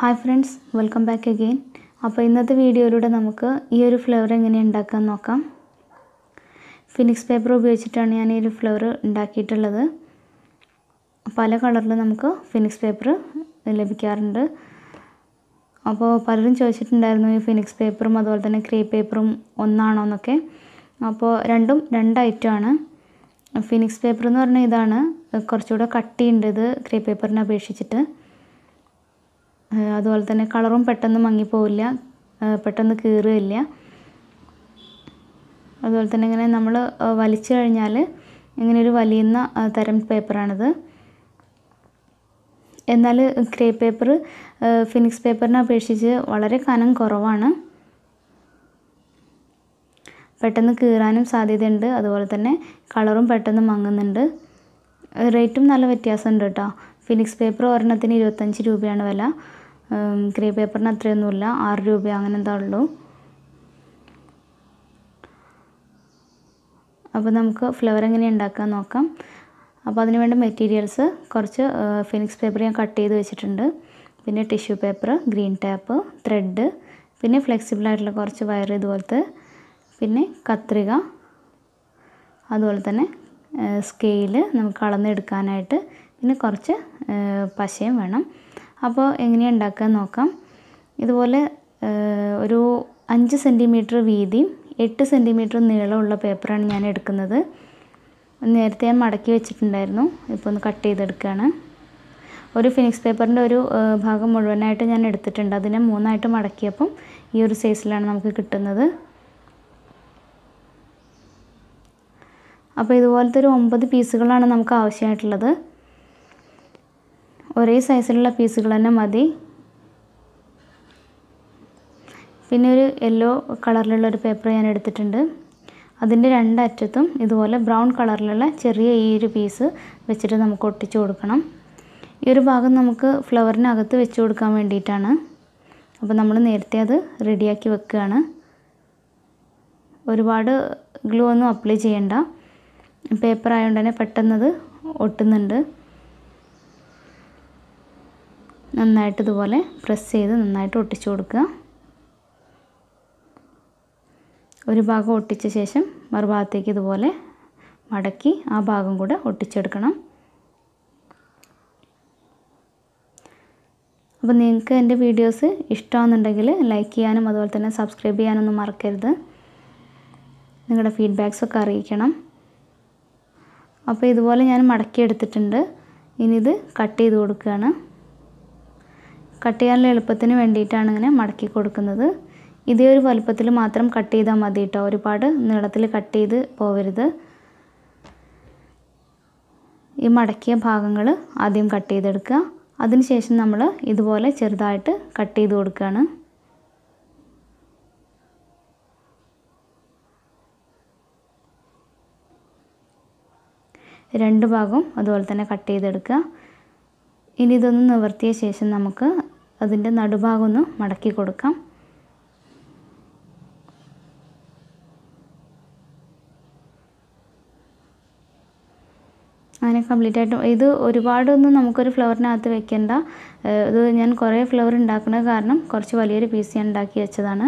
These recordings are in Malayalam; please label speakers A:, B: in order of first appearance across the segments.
A: hi friends welcome back again അപ്പോൾ ഇന്നത്തെ വീഡിയോയിലൂടെ നമുക്ക് ഈ ഒരു ഫ്ലവർ എങ്ങനെ ഉണ്ടാക്കാൻ നോക്കാം ഫിനിക്സ് പേപ്പർ ഉപയോഗിച്ചിട്ടാണ് ഞാൻ ഈ ഒരു ഫ്ലവർ ഉണ്ടാക്കിയിട്ടുള്ളത് പല കളറിൽ നമുക്ക് ഫിനിക്സ് പേപ്പർ ലഭിക്കാറുണ്ട് അപ്പോൾ പലരും ചോദിച്ചിട്ടുണ്ടായിരുന്നു ഈ ഫിനിക്സ് പേപ്പറും അതുപോലെ തന്നെ ക്രീ പേപ്പറും ഒന്നാണോ എന്നൊക്കെ അപ്പോൾ രണ്ടും രണ്ടായിട്ടാണ് ഫിനിക്സ് പേപ്പർ എന്ന് പറഞ്ഞാൽ ഇതാണ് കുറച്ചുകൂടെ കട്ടിയുണ്ട് ഇത് ക്രീ പേപ്പറിനെ അപേക്ഷിച്ചിട്ട് അതുപോലെ തന്നെ കളറും പെട്ടെന്ന് മങ്ങിപ്പോവില്ല പെട്ടെന്ന് കീറുകയില്ല അതുപോലെ തന്നെ ഇങ്ങനെ നമ്മൾ വലിച്ചു കഴിഞ്ഞാൽ ഇങ്ങനെ ഒരു വലിയുന്ന തരം പേപ്പറാണിത് എന്നാൽ ക്രേ പേപ്പർ ഫിനിക്സ് പേപ്പറിനെ അപേക്ഷിച്ച് വളരെ കനം കുറവാണ് പെട്ടെന്ന് കീറാനും സാധ്യതയുണ്ട് അതുപോലെ തന്നെ കളറും പെട്ടെന്ന് മങ്ങുന്നുണ്ട് റേറ്റും നല്ല വ്യത്യാസമുണ്ട് കേട്ടോ ഫിനിക്സ് പേപ്പർ ഒരെണ്ണത്തിന് ഇരുപത്തഞ്ച് രൂപയാണ് വില ഗ്രേ പേപ്പറിന് അത്രയൊന്നുമില്ല ആറ് രൂപ അങ്ങനെ എന്താ ഉള്ളൂ അപ്പോൾ നമുക്ക് ഫ്ലവർ എങ്ങനെ ഉണ്ടാക്കാൻ നോക്കാം അപ്പോൾ അതിന് വേണ്ട മെറ്റീരിയൽസ് കുറച്ച് ഫിനിക്സ് പേപ്പർ ഞാൻ കട്ട് ചെയ്ത് വെച്ചിട്ടുണ്ട് പിന്നെ tissue paper green tape thread പിന്നെ ഫ്ലെക്സിബിൾ ആയിട്ടുള്ള കുറച്ച് വയർ ഇതുപോലത്തെ പിന്നെ കത്രിക അതുപോലെ തന്നെ സ്കെയിൽ നമുക്ക് അളന്നെടുക്കാനായിട്ട് ഇതിന് കുറച്ച് പശയും വേണം അപ്പോൾ എങ്ങനെയാണ് ഉണ്ടാക്കുക നോക്കാം ഇതുപോലെ ഒരു അഞ്ച് സെൻറ്റിമീറ്റർ വീതിയും എട്ട് സെൻറ്റിമീറ്റർ നീളമുള്ള പേപ്പറാണ് ഞാൻ എടുക്കുന്നത് നേരത്തെ ഞാൻ മടക്കി വെച്ചിട്ടുണ്ടായിരുന്നു ഇപ്പോൾ ഒന്ന് കട്ട് ചെയ്തെടുക്കുകയാണ് ഒരു ഫിനിക്സ് പേപ്പറിൻ്റെ ഒരു ഭാഗം മുഴുവനായിട്ട് ഞാൻ എടുത്തിട്ടുണ്ട് അതിനെ മൂന്നായിട്ട് മടക്കിയപ്പം ഈ ഒരു സൈസിലാണ് നമുക്ക് കിട്ടുന്നത് അപ്പോൾ ഇതുപോലത്തെ ഒരു ഒമ്പത് പീസുകളാണ് നമുക്ക് ആവശ്യമായിട്ടുള്ളത് ഒരേ സൈസിലുള്ള പീസുകൾ തന്നെ മതി പിന്നെ ഒരു യെല്ലോ കളറിലുള്ള ഒരു പേപ്പർ ഞാൻ എടുത്തിട്ടുണ്ട് അതിൻ്റെ രണ്ടറ്റത്തും ഇതുപോലെ ബ്രൗൺ കളറിലുള്ള ചെറിയ ഈ ഒരു പീസ് വെച്ചിട്ട് നമുക്ക് ഒട്ടിച്ചു കൊടുക്കണം ഈ ഒരു ഭാഗം നമുക്ക് ഫ്ലവറിനകത്ത് വെച്ച് കൊടുക്കാൻ വേണ്ടിയിട്ടാണ് അപ്പോൾ നമ്മൾ നേരത്തെ അത് റെഡിയാക്കി വെക്കുകയാണ് ഒരുപാട് ഗ്ലൂ ഒന്നും അപ്ലൈ ചെയ്യണ്ട പേപ്പർ ആയതുകൊണ്ട് തന്നെ പെട്ടെന്നത് ഒട്ടുന്നുണ്ട് നന്നായിട്ട് ഇതുപോലെ പ്രസ് ചെയ്ത് നന്നായിട്ട് ഒട്ടിച്ചു കൊടുക്കുക ഒരു ഭാഗം ഒട്ടിച്ച ശേഷം മറുഭാഗത്തേക്ക് ഇതുപോലെ മടക്കി ആ ഭാഗം കൂടെ ഒട്ടിച്ചെടുക്കണം അപ്പോൾ നിങ്ങൾക്ക് എൻ്റെ വീഡിയോസ് ഇഷ്ടമാണെന്നുണ്ടെങ്കിൽ ലൈക്ക് ചെയ്യാനും അതുപോലെ തന്നെ സബ്സ്ക്രൈബ് ചെയ്യാനൊന്നും മറക്കരുത് നിങ്ങളുടെ ഫീഡ്ബാക്സൊക്കെ അറിയിക്കണം അപ്പോൾ ഇതുപോലെ ഞാൻ മടക്കി എടുത്തിട്ടുണ്ട് ഇനി ഇത് കട്ട് ചെയ്ത് കൊടുക്കുകയാണ് കട്ട് ചെയ്യാനുള്ള എളുപ്പത്തിന് വേണ്ടിയിട്ടാണ് ഇങ്ങനെ മടക്കി കൊടുക്കുന്നത് ഇതേ ഒരു വലുപ്പത്തിൽ മാത്രം കട്ട് ചെയ്താൽ മതി കേട്ടോ ഒരുപാട് നീളത്തിൽ കട്ട് ചെയ്ത് പോവരുത് ഈ മടക്കിയ ഭാഗങ്ങൾ ആദ്യം കട്ട് ചെയ്തെടുക്കുക അതിനുശേഷം നമ്മൾ ഇതുപോലെ ചെറുതായിട്ട് കട്ട് ചെയ്ത് കൊടുക്കുകയാണ് രണ്ട് ഭാഗവും അതുപോലെ തന്നെ കട്ട് ചെയ്തെടുക്കുക ഇനി ഇതൊന്ന് നിവർത്തിയ ശേഷം നമുക്ക് അതിൻ്റെ നടുഭാഗം ഒന്ന് മടക്കി കൊടുക്കാം അങ്ങനെ കംപ്ലീറ്റ് ആയിട്ട് ഇത് ഒരുപാടൊന്നും നമുക്കൊരു ഫ്ലവറിനകത്ത് വെക്കേണ്ട ഇത് ഞാൻ കുറേ ഫ്ലവർ ഉണ്ടാക്കുന്നത് കാരണം കുറച്ച് വലിയൊരു പീസ് ഞാൻ ഉണ്ടാക്കി വെച്ചതാണ്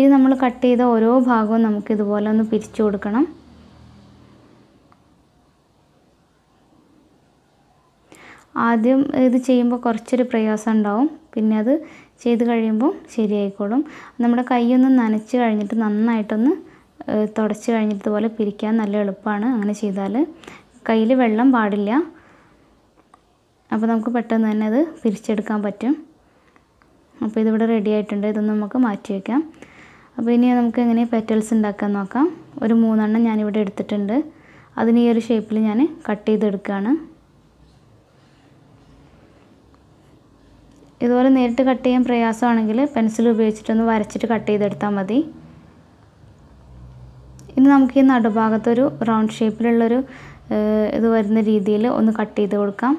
A: ഇത് നമ്മൾ കട്ട് ചെയ്ത ഓരോ ഭാഗവും നമുക്ക് ഇതുപോലെ ഒന്ന് പിരിച്ചു കൊടുക്കണം ആദ്യം ഇത് ചെയ്യുമ്പോൾ കുറച്ചൊരു പ്രയാസം ഉണ്ടാവും പിന്നെ അത് ചെയ്ത് കഴിയുമ്പോൾ ശരിയായിക്കോളും നമ്മുടെ കൈയൊന്ന് നനച്ച് കഴിഞ്ഞിട്ട് നന്നായിട്ടൊന്ന് തുടച്ച് കഴിഞ്ഞിട്ട് ഇതുപോലെ പിരിക്കാൻ നല്ല എളുപ്പമാണ് അങ്ങനെ ചെയ്താൽ കയ്യിൽ വെള്ളം പാടില്ല അപ്പോൾ നമുക്ക് പെട്ടെന്ന് തന്നെ അത് പിരിച്ചെടുക്കാൻ പറ്റും അപ്പോൾ ഇതിവിടെ റെഡി ആയിട്ടുണ്ട് ഇതൊന്ന് നമുക്ക് മാറ്റി വയ്ക്കാം അപ്പോൾ ഇനി നമുക്ക് എങ്ങനെ പെറ്റൽസ് ഉണ്ടാക്കാൻ നോക്കാം ഒരു മൂന്നെണ്ണം ഞാനിവിടെ എടുത്തിട്ടുണ്ട് അതിന് ഈ ഒരു ഷേപ്പിൽ ഞാൻ കട്ട് ചെയ്തെടുക്കുകയാണ് ഇതുപോലെ നേരിട്ട് കട്ട് ചെയ്യാൻ പ്രയാസമാണെങ്കിൽ പെൻസിൽ ഉപയോഗിച്ചിട്ടൊന്ന് വരച്ചിട്ട് കട്ട് ചെയ്തെടുത്താൽ മതി ഇനി നമുക്ക് ഈ നടുഭാഗത്തൊരു റൗണ്ട് ഷേപ്പിലുള്ളൊരു ഇത് വരുന്ന രീതിയിൽ ഒന്ന് കട്ട് ചെയ്ത് കൊടുക്കാം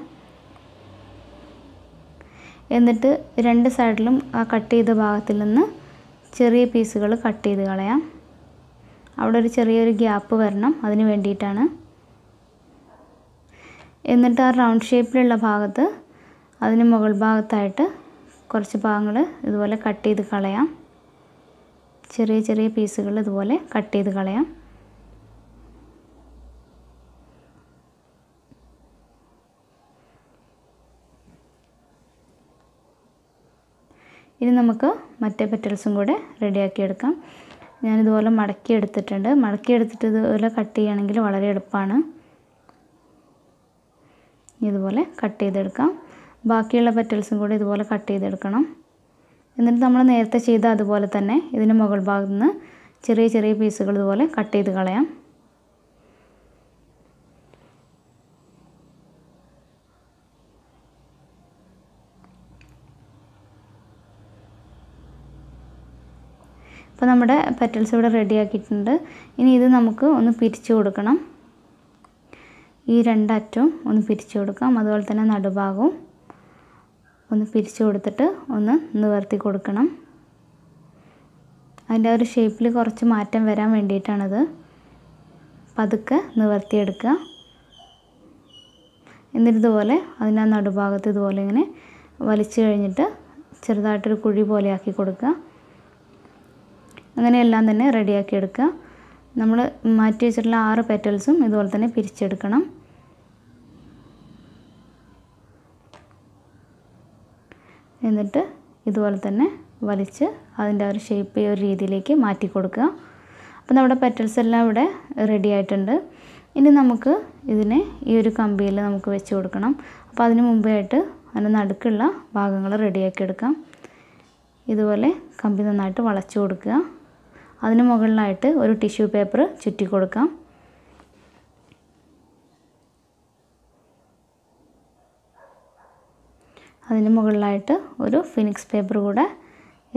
A: എന്നിട്ട് രണ്ട് സൈഡിലും ആ കട്ട് ചെയ്ത ഭാഗത്തിൽ നിന്ന് ചെറിയ പീസുകൾ കട്ട് ചെയ്ത് കളയാം അവിടെ ഒരു ചെറിയൊരു ഗ്യാപ്പ് വരണം അതിന് വേണ്ടിയിട്ടാണ് എന്നിട്ട് ആ റൗണ്ട് ഷേപ്പിലുള്ള ഭാഗത്ത് അതിന് മുകൾ ഭാഗത്തായിട്ട് കുറച്ച് ഭാഗങ്ങൾ ഇതുപോലെ കട്ട് ചെയ്ത് കളയാം ചെറിയ ചെറിയ പീസുകൾ ഇതുപോലെ കട്ട് ചെയ്ത് കളയാം ഇനി നമുക്ക് മറ്റേ പെറ്റൽസും കൂടെ റെഡിയാക്കിയെടുക്കാം ഞാനിതുപോലെ മടക്കി എടുത്തിട്ടുണ്ട് മടക്കി എടുത്തിട്ട് ഇതുപോലെ കട്ട് ചെയ്യുകയാണെങ്കിൽ വളരെ എളുപ്പമാണ് ഇതുപോലെ കട്ട് ചെയ്തെടുക്കാം ബാക്കിയുള്ള പെറ്റൽസും കൂടി ഇതുപോലെ കട്ട് ചെയ്തെടുക്കണം എന്നിട്ട് നമ്മൾ നേരത്തെ ചെയ്ത അതുപോലെ തന്നെ ഇതിൻ്റെ മുകൾ ഭാഗത്ത് നിന്ന് ചെറിയ ചെറിയ പീസുകൾ ഇതുപോലെ കട്ട് ചെയ്ത് കളയാം അപ്പോൾ നമ്മുടെ പെറ്റൽസ് ഇവിടെ റെഡി ആക്കിയിട്ടുണ്ട് ഇനി ഇത് നമുക്ക് ഒന്ന് പിരിച്ചു കൊടുക്കണം ഈ രണ്ടറ്റവും ഒന്ന് പിരിച്ചു കൊടുക്കാം അതുപോലെ തന്നെ നടുഭാഗവും ഒന്ന് പിരിച്ചു കൊടുത്തിട്ട് ഒന്ന് നിവർത്തി കൊടുക്കണം അതിൻ്റെ ഒരു ഷേപ്പിൽ കുറച്ച് മാറ്റം വരാൻ വേണ്ടിയിട്ടാണത് പതുക്കെ നിവർത്തിയെടുക്കുക എന്നിട്ടിതുപോലെ അതിൻ്റെ ആ നടുഭാഗത്ത് ഇതുപോലെ ഇങ്ങനെ വലിച്ചു കഴിഞ്ഞിട്ട് ചെറുതായിട്ടൊരു കുഴി പോലെ ആക്കി കൊടുക്കുക അങ്ങനെയെല്ലാം തന്നെ റെഡിയാക്കി എടുക്കുക നമ്മൾ മാറ്റി വെച്ചിട്ടുള്ള ആറ് പെറ്റൽസും ഇതുപോലെ തന്നെ പിരിച്ചെടുക്കണം എന്നിട്ട് ഇതുപോലെ തന്നെ വലിച്ച് അതിൻ്റെ ഒരു ഷേപ്പ് ഈ ഒരു രീതിയിലേക്ക് മാറ്റി കൊടുക്കുക അപ്പോൾ നമ്മുടെ പെറ്റൽസ് എല്ലാം ഇവിടെ റെഡി ആയിട്ടുണ്ട് ഇനി നമുക്ക് ഇതിനെ ഈ ഒരു കമ്പിയിൽ നമുക്ക് വെച്ച് കൊടുക്കണം അപ്പോൾ അതിന് മുമ്പായിട്ട് അതിൻ്റെ നടുക്കുള്ള ഭാഗങ്ങൾ റെഡിയാക്കി എടുക്കാം ഇതുപോലെ കമ്പി നന്നായിട്ട് വളച്ചു കൊടുക്കുക അതിന് മുകളിലായിട്ട് ഒരു ടിഷ്യൂ പേപ്പർ ചുറ്റി കൊടുക്കാം അതിന് മുകളിലായിട്ട് ഒരു ഫിനിക്സ് പേപ്പർ കൂടെ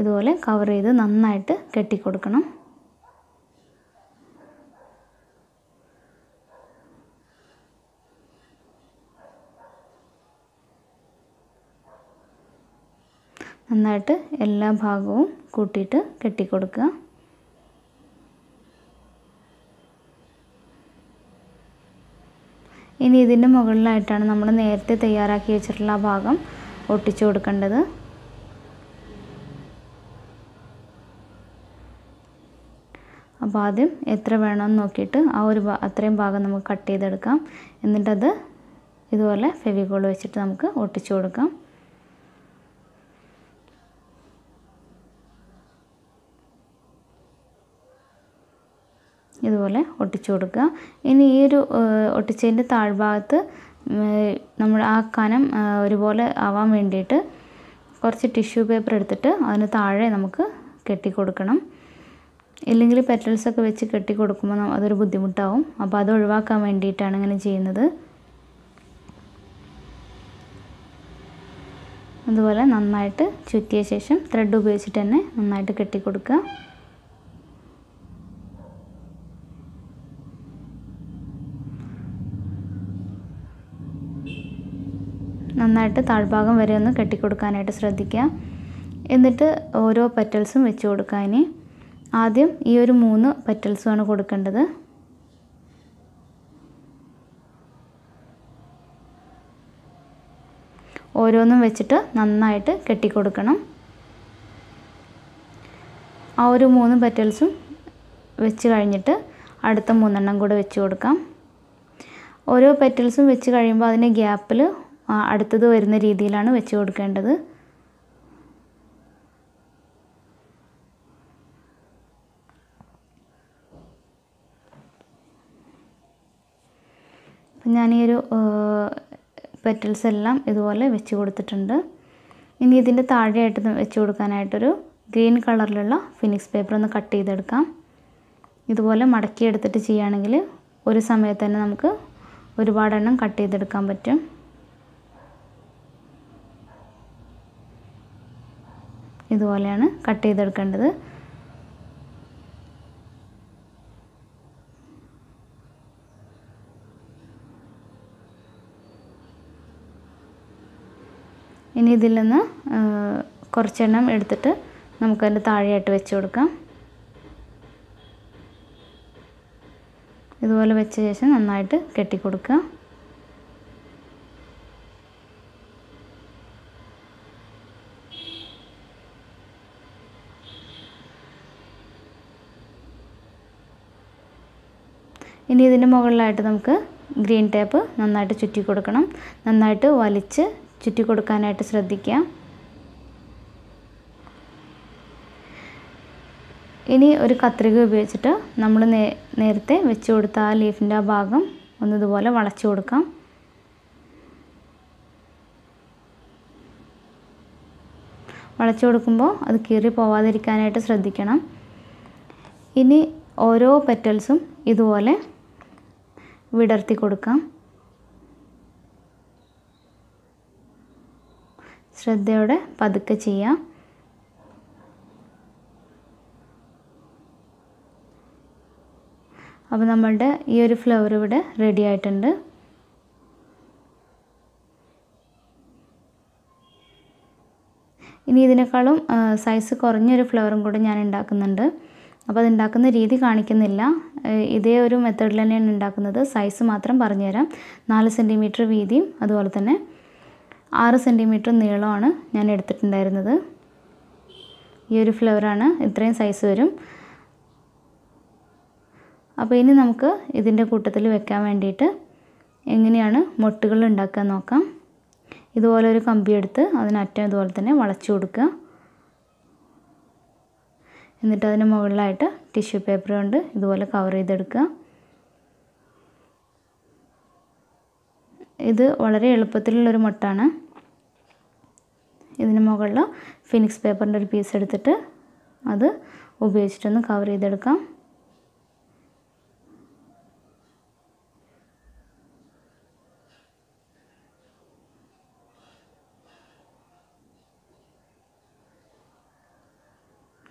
A: ഇതുപോലെ കവർ ചെയ്ത് നന്നായിട്ട് കെട്ടിക്കൊടുക്കണം നന്നായിട്ട് എല്ലാ ഭാഗവും കൂട്ടിയിട്ട് കെട്ടിക്കൊടുക്കുക ഇനി ഇതിൻ്റെ മുകളിലായിട്ടാണ് നമ്മൾ നേരത്തെ തയ്യാറാക്കി വെച്ചിട്ടുള്ള ആ ഭാഗം ഒട്ടിച്ചു കൊടുക്കേണ്ടത് അപ്പോൾ ആദ്യം എത്ര വേണമെന്ന് നോക്കിയിട്ട് ആ ഒരു അത്രയും ഭാഗം നമുക്ക് കട്ട് ചെയ്തെടുക്കാം എന്നിട്ടത് ഇതുപോലെ ഫെവിക്കോൾ വെച്ചിട്ട് നമുക്ക് ഒട്ടിച്ചു കൊടുക്കാം ഇതുപോലെ ഒട്ടിച്ചു കൊടുക്കുക ഇനി ഈ ഒരു ഒട്ടിച്ചതിൻ്റെ താഴ്ഭാഗത്ത് നമ്മൾ ആ കനം ഒരുപോലെ ആവാൻ വേണ്ടിയിട്ട് കുറച്ച് ടിഷ്യൂ പേപ്പർ എടുത്തിട്ട് അതിന് താഴെ നമുക്ക് കെട്ടിക്കൊടുക്കണം ഇല്ലെങ്കിൽ പെറ്റൽസൊക്കെ വെച്ച് കെട്ടി കൊടുക്കുമ്പോൾ അതൊരു ബുദ്ധിമുട്ടാവും അപ്പോൾ അത് ഒഴിവാക്കാൻ വേണ്ടിയിട്ടാണ് ഇങ്ങനെ ചെയ്യുന്നത് അതുപോലെ നന്നായിട്ട് ചുറ്റിയ ശേഷം ത്രെഡ് ഉപയോഗിച്ചിട്ട് തന്നെ നന്നായിട്ട് കെട്ടിക്കൊടുക്കുക നന്നായിട്ട് താഴ്ഭാഗം വരെ ഒന്ന് കെട്ടിക്കൊടുക്കാനായിട്ട് ശ്രദ്ധിക്കുക എന്നിട്ട് ഓരോ പെറ്റൽസും വെച്ച് കൊടുക്കുക ഇനി ആദ്യം ഈ ഒരു മൂന്ന് പെറ്റൽസുമാണ് കൊടുക്കേണ്ടത് ഓരോന്നും വെച്ചിട്ട് നന്നായിട്ട് കെട്ടിക്കൊടുക്കണം ആ ഒരു മൂന്ന് പെറ്റൽസും വെച്ച് കഴിഞ്ഞിട്ട് അടുത്ത മൂന്നെണ്ണം കൂടെ വെച്ച് കൊടുക്കാം ഓരോ പെറ്റൽസും വെച്ച് കഴിയുമ്പോൾ അതിൻ്റെ ഗ്യാപ്പിൽ അടുത്തത് വരുന്ന രീതിയിലാണ് വെച്ച് കൊടുക്കേണ്ടത് ഞാൻ ഈ ഒരു പെറ്റൽസ് എല്ലാം ഇതുപോലെ വെച്ച് കൊടുത്തിട്ടുണ്ട് ഇനി ഇതിൻ്റെ താഴെയായിട്ട് വെച്ച് കൊടുക്കാനായിട്ടൊരു ഗ്രീൻ കളറിലുള്ള ഫിനിക്സ് പേപ്പർ ഒന്ന് കട്ട് ചെയ്തെടുക്കാം ഇതുപോലെ മടക്കി എടുത്തിട്ട് ചെയ്യുകയാണെങ്കിൽ ഒരു സമയത്ത് തന്നെ നമുക്ക് ഒരുപാടെണ്ണം കട്ട് ചെയ്തെടുക്കാൻ പറ്റും ഇതുപോലെയാണ് കട്ട് ചെയ്തെടുക്കേണ്ടത് ഇനി ഇതിൽ നിന്ന് കുറച്ചെണ്ണം എടുത്തിട്ട് നമുക്കതിൻ്റെ താഴെയായിട്ട് വെച്ച് കൊടുക്കാം ഇതുപോലെ വെച്ച ശേഷം നന്നായിട്ട് കെട്ടിക്കൊടുക്കുക ഇനി ഇതിൻ്റെ മുകളിലായിട്ട് നമുക്ക് ഗ്രീൻ ടേപ്പ് നന്നായിട്ട് ചുറ്റി കൊടുക്കണം നന്നായിട്ട് വലിച്ച് ചുറ്റി കൊടുക്കാനായിട്ട് ശ്രദ്ധിക്കുക ഇനി ഒരു കത്രിക ഉപയോഗിച്ചിട്ട് നമ്മൾ നേരത്തെ വെച്ച് കൊടുത്ത ആ ലീഫിൻ്റെ ആ ഭാഗം ഒന്നിതുപോലെ വളച്ച് കൊടുക്കാം വളച്ച് കൊടുക്കുമ്പോൾ അത് കീറി പോവാതിരിക്കാനായിട്ട് ശ്രദ്ധിക്കണം ഇനി ഓരോ പെറ്റൽസും ഇതുപോലെ വിടർത്തി കൊടുക്കാം ശ്രദ്ധയോടെ പതുക്കെ ചെയ്യാം അപ്പോൾ നമ്മളുടെ ഈ ഒരു ഫ്ലവർ ഇവിടെ റെഡി ആയിട്ടുണ്ട് ഇനി ഇതിനേക്കാളും സൈസ് കുറഞ്ഞൊരു ഫ്ലവറും കൂടെ ഞാൻ ഉണ്ടാക്കുന്നുണ്ട് അപ്പോൾ ഉണ്ടാക്കുന്ന രീതി കാണിക്കുന്നില്ല ഇതേ ഒരു മെത്തേഡിൽ തന്നെയാണ് ഉണ്ടാക്കുന്നത് സൈസ് മാത്രം പറഞ്ഞുതരാം നാല് സെൻറ്റിമീറ്റർ വീതിയും അതുപോലെ തന്നെ ആറ് സെൻറ്റിമീറ്റർ നീളമാണ് ഞാൻ എടുത്തിട്ടുണ്ടായിരുന്നത് ഈ ഒരു ഫ്ലവറാണ് ഇത്രയും സൈസ് വരും അപ്പോൾ ഇനി നമുക്ക് ഇതിൻ്റെ കൂട്ടത്തിൽ വെക്കാൻ വേണ്ടിയിട്ട് എങ്ങനെയാണ് മൊട്ടുകൾ ഉണ്ടാക്കുക നോക്കാം ഇതുപോലെ ഒരു കമ്പി എടുത്ത് അതിനറ്റം ഇതുപോലെ തന്നെ വളച്ചു കൊടുക്കുക എന്നിട്ട് അതിന് മുകളിലായിട്ട് ടിഷ്യൂ പേപ്പർ കൊണ്ട് ഇതുപോലെ കവർ ചെയ്തെടുക്കുക ഇത് വളരെ എളുപ്പത്തിലുള്ളൊരു മുട്ടാണ് ഇതിന് മുകളിൽ ഫിനിക്സ് പേപ്പറിൻ്റെ ഒരു പീസ് എടുത്തിട്ട് അത് ഉപയോഗിച്ചിട്ടൊന്ന് കവർ ചെയ്തെടുക്കാം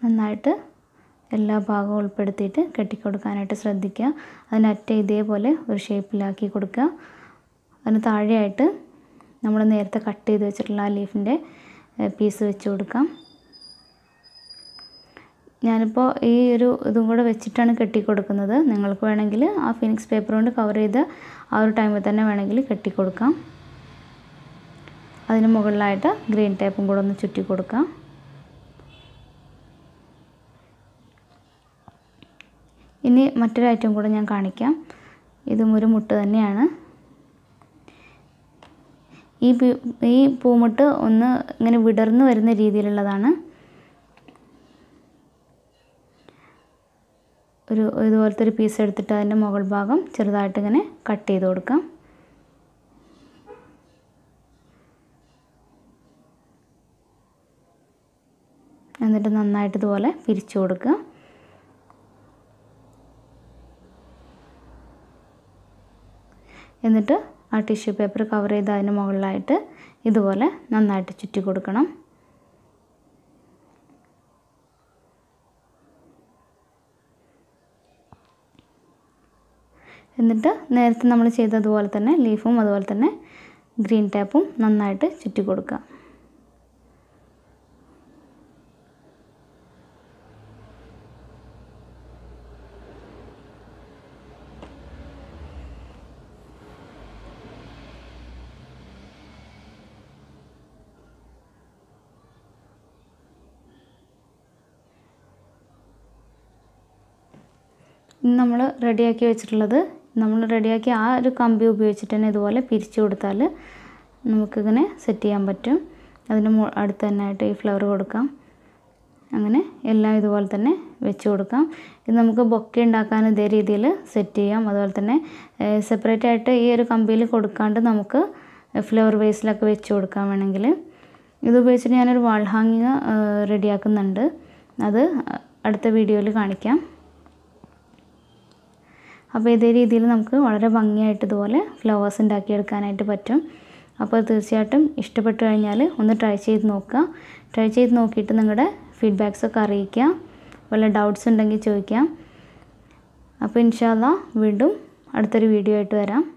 A: നന്നായിട്ട് എല്ലാ ഭാഗവും ഉൾപ്പെടുത്തിയിട്ട് കെട്ടിക്കൊടുക്കാനായിട്ട് ശ്രദ്ധിക്കുക അതിനറ്റ ഇതേപോലെ ഒരു ഷേപ്പിലാക്കി കൊടുക്കുക അതിന് താഴെയായിട്ട് നമ്മൾ നേരത്തെ കട്ട് ചെയ്ത് വെച്ചിട്ടുള്ള ആ ലീഫിൻ്റെ പീസ് വെച്ച് കൊടുക്കാം ഞാനിപ്പോൾ ഈ ഒരു ഇതും കൂടെ വെച്ചിട്ടാണ് കെട്ടിക്കൊടുക്കുന്നത് നിങ്ങൾക്ക് വേണമെങ്കിൽ ആ ഫിനിക്സ് പേപ്പർ കൊണ്ട് കവർ ചെയ്ത് ആ ഒരു ടൈമിൽ തന്നെ വേണമെങ്കിൽ കെട്ടിക്കൊടുക്കാം അതിന് മുകളിലായിട്ട് ഗ്രീൻ ടേപ്പും കൂടെ ഒന്ന് ചുറ്റി കൊടുക്കാം ഇനി മറ്റൊരു ഐറ്റം കൂടെ ഞാൻ കാണിക്കാം ഇതും ഒരു മുട്ട തന്നെയാണ് ഈ ഈ പൂമുട്ട് ഒന്ന് ഇങ്ങനെ വിടർന്നു വരുന്ന രീതിയിലുള്ളതാണ് ഒരു ഇതുപോലത്തെ ഒരു പീസ് എടുത്തിട്ട് അതിൻ്റെ മുകൾ ഭാഗം ചെറുതായിട്ട് ഇങ്ങനെ കട്ട് ചെയ്ത് കൊടുക്കാം എന്നിട്ട് നന്നായിട്ട് ഇതുപോലെ പിരിച്ചു കൊടുക്കുക എന്നിട്ട് ആ ടിഷ്യൂ പേപ്പർ കവർ ചെയ്ത് അതിന് മുകളിലായിട്ട് ഇതുപോലെ നന്നായിട്ട് ചുറ്റി കൊടുക്കണം എന്നിട്ട് നേരത്തെ നമ്മൾ ചെയ്തതുപോലെ തന്നെ ലീഫും അതുപോലെ തന്നെ ഗ്രീൻ ടാപ്പും നന്നായിട്ട് ചുറ്റി കൊടുക്കുക നമ്മൾ റെഡിയാക്കി വെച്ചിട്ടുള്ളത് നമ്മൾ റെഡിയാക്കി ആ ഒരു കമ്പി ഉപയോഗിച്ചിട്ട് തന്നെ ഇതുപോലെ പിരിച്ചു കൊടുത്താൽ നമുക്കിങ്ങനെ സെറ്റ് ചെയ്യാൻ പറ്റും അതിന് അടുത്ത് തന്നെ ആയിട്ട് ഈ ഫ്ലവർ കൊടുക്കാം അങ്ങനെ എല്ലാം ഇതുപോലെ തന്നെ വെച്ച് കൊടുക്കാം ഇത് നമുക്ക് ബൊക്കെ ഉണ്ടാക്കാൻ ഇതേ രീതിയിൽ സെറ്റ് ചെയ്യാം അതുപോലെ തന്നെ സെപ്പറേറ്റ് ആയിട്ട് ഈ ഒരു കമ്പിയിൽ കൊടുക്കാണ്ട് നമുക്ക് ഫ്ലവർ വേസിലൊക്കെ വെച്ച് കൊടുക്കാൻ വേണമെങ്കിൽ ഇത് ഉപയോഗിച്ചിട്ട് ഞാനൊരു വാൾ ഹാങ്ങിങ് റെഡിയാക്കുന്നുണ്ട് അത് അടുത്ത വീഡിയോയിൽ കാണിക്കാം അപ്പോൾ ഇതേ രീതിയിൽ നമുക്ക് വളരെ ഭംഗിയായിട്ട് ഇതുപോലെ ഫ്ലവേഴ്സ് ഉണ്ടാക്കിയെടുക്കാനായിട്ട് പറ്റും അപ്പോൾ തീർച്ചയായിട്ടും ഇഷ്ടപ്പെട്ടു കഴിഞ്ഞാൽ ഒന്ന് ട്രൈ ചെയ്ത് നോക്കുക ട്രൈ ചെയ്ത് നോക്കിയിട്ട് നിങ്ങളുടെ ഫീഡ്ബാക്സൊക്കെ അറിയിക്കുക വല്ല ഡൗട്ട്സ് ഉണ്ടെങ്കിൽ ചോദിക്കാം അപ്പോൾ ഇൻഷാല്ല വീണ്ടും അടുത്തൊരു വീഡിയോ ആയിട്ട് വരാം